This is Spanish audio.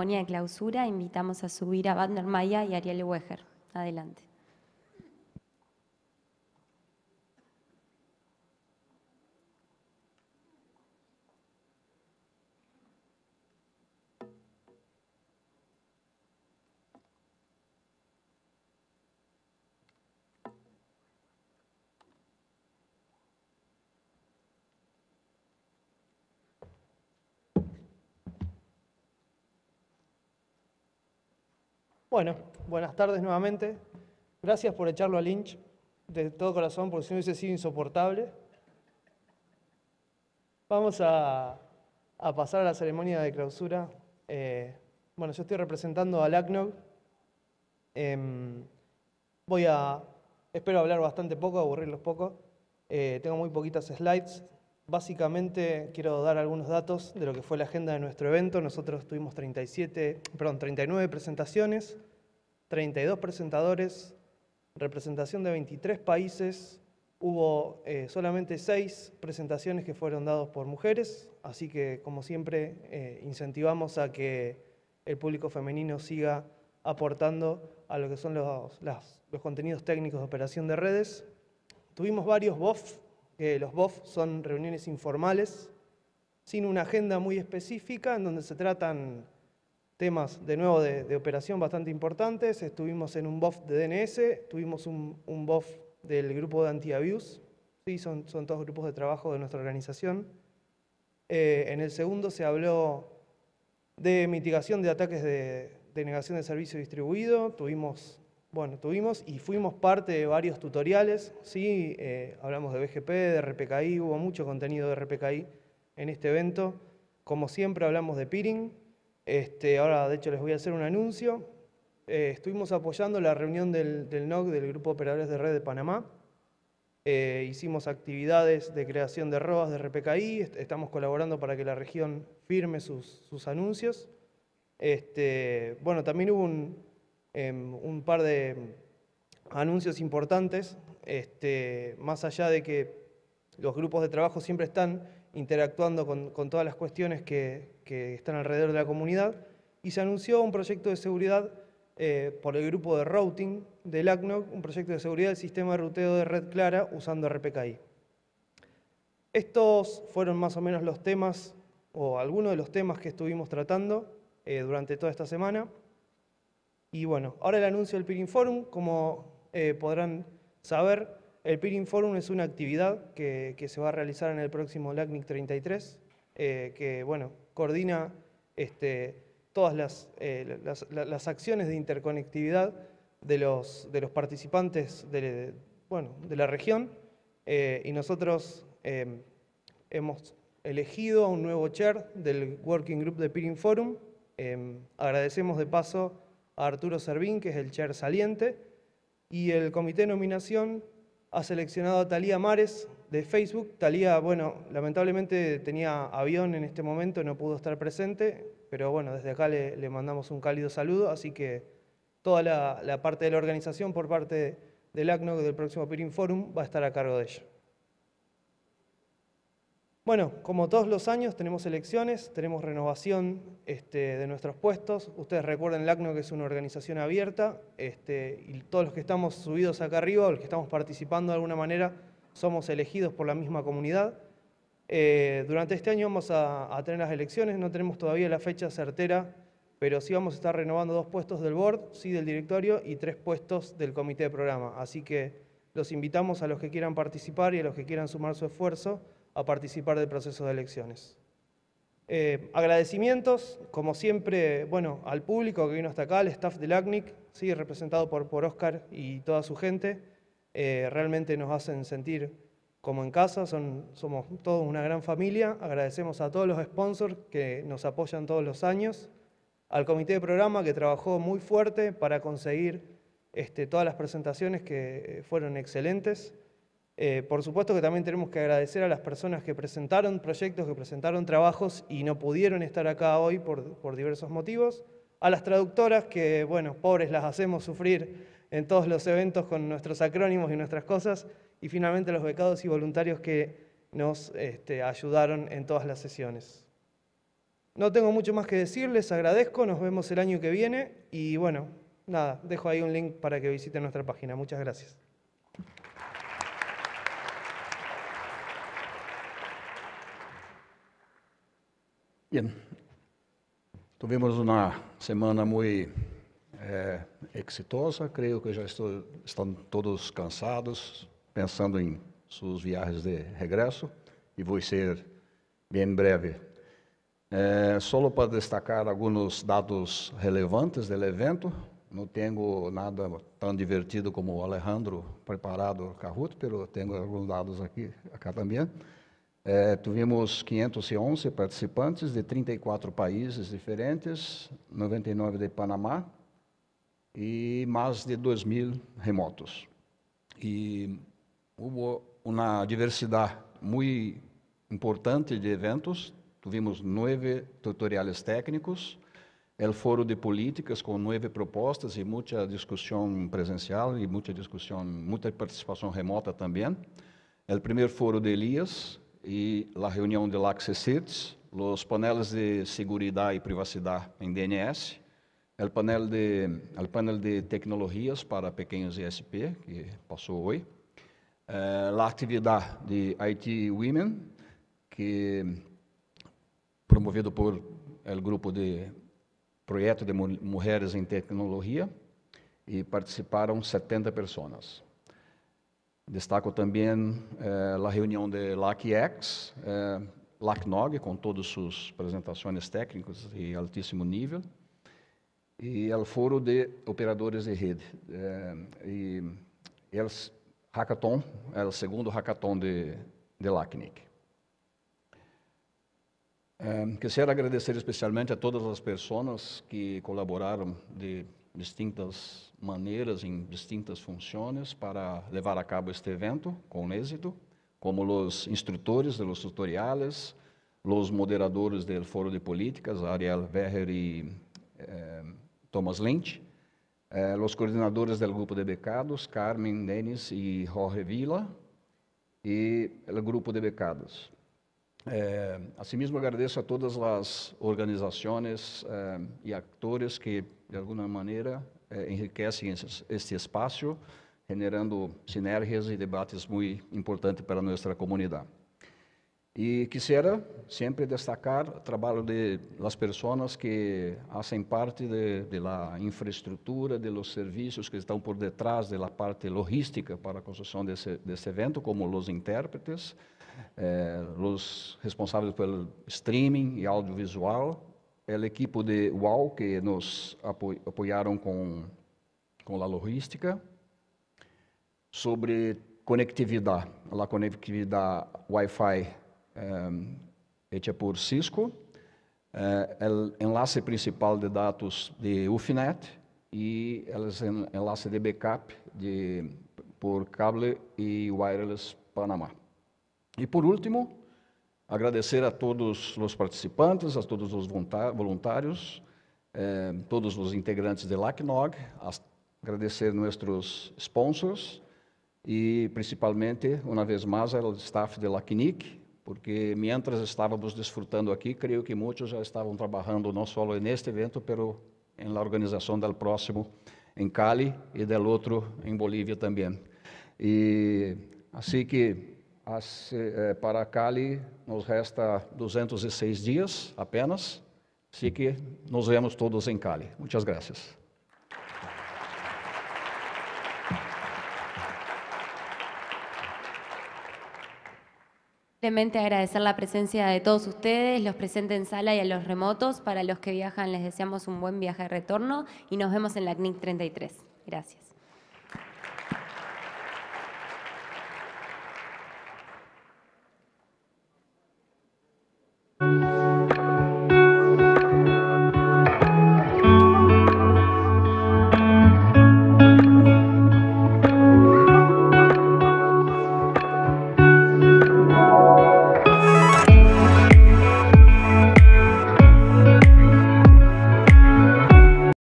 ceremonia de clausura, invitamos a subir a Wagner Maya y Ariel Weger. Adelante. Bueno, buenas tardes nuevamente. Gracias por echarlo a Lynch de todo corazón, porque si no hubiese sido insoportable. Vamos a, pasar a la ceremonia de clausura. Eh, bueno, yo estoy representando a ACNOG. Em, voy a, espero hablar bastante poco, aburrirlos poco. Eh, tengo muy poquitas slides, Básicamente quiero dar algunos datos de lo que fue la agenda de nuestro evento. Nosotros tuvimos 37, perdón, 39 presentaciones, 32 presentadores, representación de 23 países. Hubo eh, solamente 6 presentaciones que fueron dadas por mujeres, así que como siempre eh, incentivamos a que el público femenino siga aportando a lo que son los, los contenidos técnicos de operación de redes. Tuvimos varios BOF que los BOF son reuniones informales, sin una agenda muy específica, en donde se tratan temas de nuevo de, operación bastante importantes. Estuvimos en un BOF de DNS, tuvimos un, BOF del grupo de anti-abuse, sí, son, son todos grupos de trabajo de nuestra organización. Eh, en el segundo se habló de mitigación de ataques de, de negación de servicio distribuido, tuvimos bueno, tuvimos y fuimos parte de varios tutoriales, ¿sí? Eh, hablamos de BGP, de RPKI, hubo mucho contenido de RPKI en este evento. Como siempre hablamos de peering, este, ahora de hecho les voy a hacer un anuncio. Eh, estuvimos apoyando la reunión del, NOC, del Grupo Operadores de Red de Panamá. Eh, hicimos actividades de creación de ROAS de RPKI, estamos colaborando para que la región firme sus, anuncios. Este, bueno, también hubo un, Em, un par de anuncios importantes, este, más allá de que los grupos de trabajo siempre están interactuando con, todas las cuestiones que, están alrededor de la comunidad, y se anunció un proyecto de seguridad eh, por el grupo de routing del ACNOC, un proyecto de seguridad del sistema de ruteo de red clara usando RPKI. Estos fueron más o menos los temas, o algunos de los temas que estuvimos tratando eh, durante toda esta semana. Y bueno, ahora el anuncio del Peering Forum, como eh, podrán saber, el Peering Forum es una actividad que, se va a realizar en el próximo LACNIC 33, eh, que bueno, coordina este, todas eh, las, acciones de interconectividad de los, participantes de, la región y nosotros em, hemos elegido a un nuevo chair del Working Group de Peering Forum. Em, agradecemos de paso Arturo Servín, que es el chair saliente, y el comité de nominación ha seleccionado a Talía Mares de Facebook. Talía, bueno, lamentablemente tenía avión en este momento, no pudo estar presente, pero bueno, desde acá le, mandamos un cálido saludo, así que toda la, parte de la organización por parte del ACNOC del próximo Pirin Forum va a estar a cargo de ella. Bueno, como todos los años tenemos elecciones, tenemos renovación este, de nuestros puestos. Ustedes recuerden el ACNO que es una organización abierta este, y todos los que estamos subidos acá arriba, los que estamos participando de alguna manera, somos elegidos por la misma comunidad. Eh, durante este año vamos a, tener las elecciones, no tenemos todavía la fecha certera, pero sí vamos a estar renovando dos puestos del board, sí del directorio y tres puestos del comité de programa. Así que los invitamos a los que quieran participar y a los que quieran sumar su esfuerzo a participar del proceso de elecciones. Eh, agradecimientos, como siempre, bueno, al público que vino hasta acá, al staff del ACNIC, ¿sí? representado por, por Oscar y toda su gente. Eh, realmente nos hacen sentir como en casa, somos todos una gran familia. Agradecemos a todos los sponsors que nos apoyan todos los años, al comité de programa que trabajó muy fuerte para conseguir este, todas las presentaciones que eh, fueron excelentes. Eh, por supuesto que también tenemos que agradecer a las personas que presentaron proyectos, que presentaron trabajos y no pudieron estar acá hoy por, diversos motivos. A las traductoras que, bueno, pobres, las hacemos sufrir en todos los eventos con nuestros acrónimos y nuestras cosas. Y finalmente a los becados y voluntarios que nos este, ayudaron en todas las sesiones. No tengo mucho más que decirles, agradezco, nos vemos el año que viene y bueno, nada, dejo ahí un link para que visiten nuestra página. Muchas gracias. Tivemos tuvimos semana muito é, exitosa, creio que já estou, estão todos cansados, pensando em suas viagens de regresso, e vou ser bem breve. É, só para destacar alguns dados relevantes do evento, não tenho nada tão divertido como o Alejandro preparado, Kahoot, mas tenho alguns dados aqui, aqui também. É, tivemos 511 participantes de 34 países diferentes, 99 de Panamá e mais de 2 mil remotos. E houve uma diversidade muito importante de eventos. Tivemos nove tutoriais técnicos, o foro de políticas com nove propostas e muita discussão presencial e muita discussão, muita participação remota também. O primeiro foro de Elias, e la reunião de la CECITS, los paneles de seguridad y privacidad en DNS, el panel de, el panel de tecnologías para pequeños ISP, que pasó hoy, eh, la actividad de IT Women, que promovido por el grupo de projeto de mulheres em tecnologia e participaram 70 pessoas. Destaco também eh, a reunião de LACIEX, eh, LACNOG, com todas suas apresentações técnicas de altíssimo nível, e o Foro de Operadores de Rede. Eh, e o hackathon, é o segundo hackathon de, de LACNIC. Um, agradecer especialmente a todas as pessoas que colaboraram de distintas maneiras, em distintas funções, para levar a cabo este evento com êxito, como os instrutores de los tutoriales, os moderadores do Foro de Políticas, Ariel Werrer e eh, Thomas Lynch, eh, os coordenadores do Grupo de Becados, Carmen Denis e Jorge Vila, e o Grupo de Becados. Eh, é, asimismo, agradeço a todas as organizações eh, e atores que, de alguma maneira, eh, enriquecem este espaço, generando sinergias e debates muito importantes para nossa comunidade. E quisiera sempre destacar o trabalho de las pessoas que fazem parte de, de la infraestrutura, de los serviços que estão por detrás de la parte logística para a construção desse, desse evento, como os intérpretes, é, os responsáveis pelo streaming e audiovisual, é a equipe de UAU que nos apoiaram com, com a logística, sobre conectividade, a conectividade Wi-Fi feita é, por Cisco, o enlace principal de dados de UFNet e o enlace de backup de, por cable e wireless Panamá. E por último, agradecer a todos os participantes, a todos os voluntários, eh, todos os integrantes de LACNOG, agradecer nossos sponsors e principalmente, uma vez mais, ao staff de LACNIC, porque, mientras estávamos desfrutando aqui, creio que muitos já estavam trabalhando não só neste evento, mas em la organização do próximo em Cali e do outro em Bolívia também. E assim que Eh, para Cali nos resta 206 días apenas, así que nos vemos todos en Cali. Muchas gracias. Simplemente agradecer la presencia de todos ustedes, los presentes en sala y a los remotos. Para los que viajan les deseamos un buen viaje de retorno y nos vemos en la CNIC 33. Gracias.